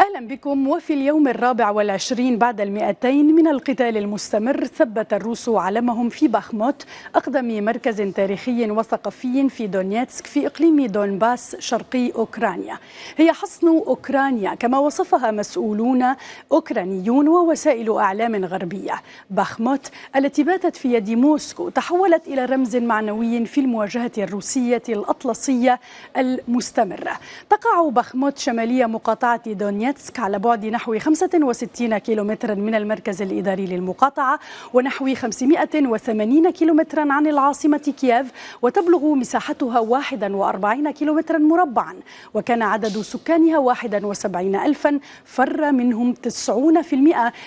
أهلا بكم وفي اليوم الرابع والعشرين بعد المئتين من القتال المستمر ثبت الروس علمهم في باخموت أقدم مركز تاريخي وثقافي في دونيتسك في إقليم دونباس شرقي أوكرانيا هي حصن أوكرانيا كما وصفها مسؤولون أوكرانيون ووسائل أعلام غربية باخموت التي باتت في يد موسكو تحولت إلى رمز معنوي في المواجهة الروسية الأطلسية المستمرة تقع باخموت شمالية مقاطعة دونيتسك دونيتسك على بعد نحو 65 كيلومترا من المركز الإداري للمقاطعة ونحو 580 كيلومترا عن العاصمة كييف وتبلغ مساحتها 41 كيلومترا مربعا وكان عدد سكانها 71 ألفا فر منهم 90%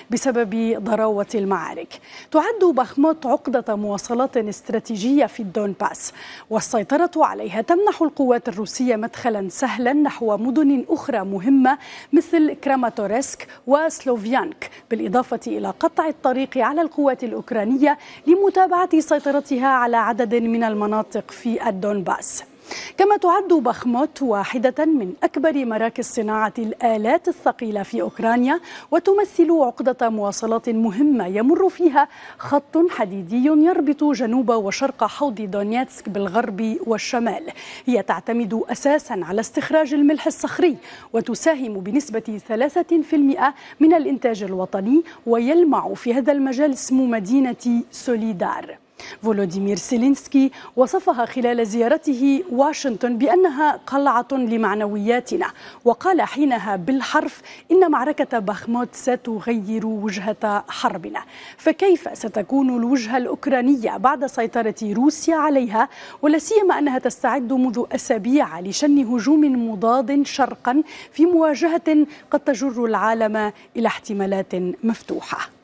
بسبب ضراوة المعارك تعد بخموت عقدة مواصلات استراتيجية في الدونباس والسيطرة عليها تمنح القوات الروسية مدخلا سهلا نحو مدن أخرى مهمة مثل مثل كراماتوريسك وسلوفيانك بالإضافة إلى قطع الطريق على القوات الأوكرانية لمتابعة سيطرتها على عدد من المناطق في الدونباس كما تعد بخموت واحدة من أكبر مراكز صناعة الآلات الثقيلة في أوكرانيا وتمثل عقدة مواصلات مهمة يمر فيها خط حديدي يربط جنوب وشرق حوض دونيتسك بالغرب والشمال هي تعتمد أساسا على استخراج الملح الصخري وتساهم بنسبة 3% من الإنتاج الوطني ويلمع في هذا المجال اسم مدينة سوليدار فولوديمير سيلينسكي وصفها خلال زيارته واشنطن بأنها قلعة لمعنوياتنا وقال حينها بالحرف إن معركة بخموت ستغير وجهة حربنا فكيف ستكون الوجهة الأوكرانية بعد سيطرة روسيا عليها ولا سيما أنها تستعد منذ أسابيع لشن هجوم مضاد شرقا في مواجهة قد تجر العالم إلى احتمالات مفتوحة